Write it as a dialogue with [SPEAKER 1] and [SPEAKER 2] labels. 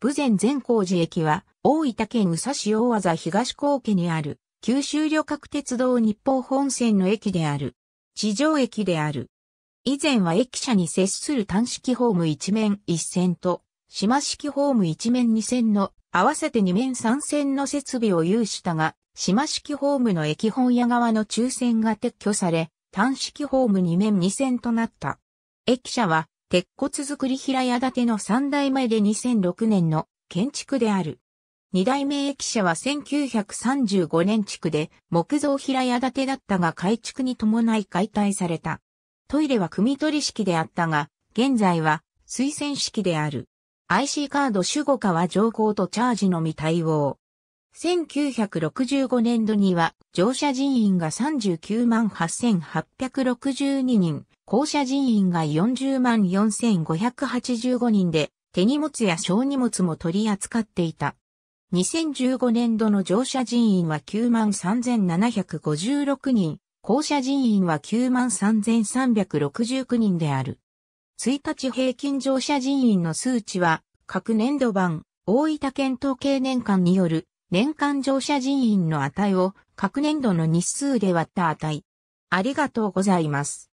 [SPEAKER 1] 武前善光寺駅は、大分県宇佐市大和東高家にある、九州旅客鉄道日報本線の駅である。地上駅である。以前は駅舎に接する単式ホーム1面1線と、島式ホーム1面2線の合わせて2面3線の設備を有したが、島式ホームの駅本屋側の抽選が撤去され、単式ホーム2面2線となった。駅舎は鉄骨造り平屋建ての三代目で2006年の建築である。二代目駅舎は1935年築で木造平屋建てだったが改築に伴い解体された。トイレは組取式であったが、現在は推薦式である。IC カード主語化は乗降とチャージのみ対応。1965年度には乗車人員が39万8862人、降車人員が40万4585人で手荷物や小荷物も取り扱っていた。2015年度の乗車人員は9万3756人、降車人員は9万3369人である。1日平均乗車人員の数値は各年度版大分県統計年間による年間乗車人員の値を各年度の日数で割った値。ありがとうございます。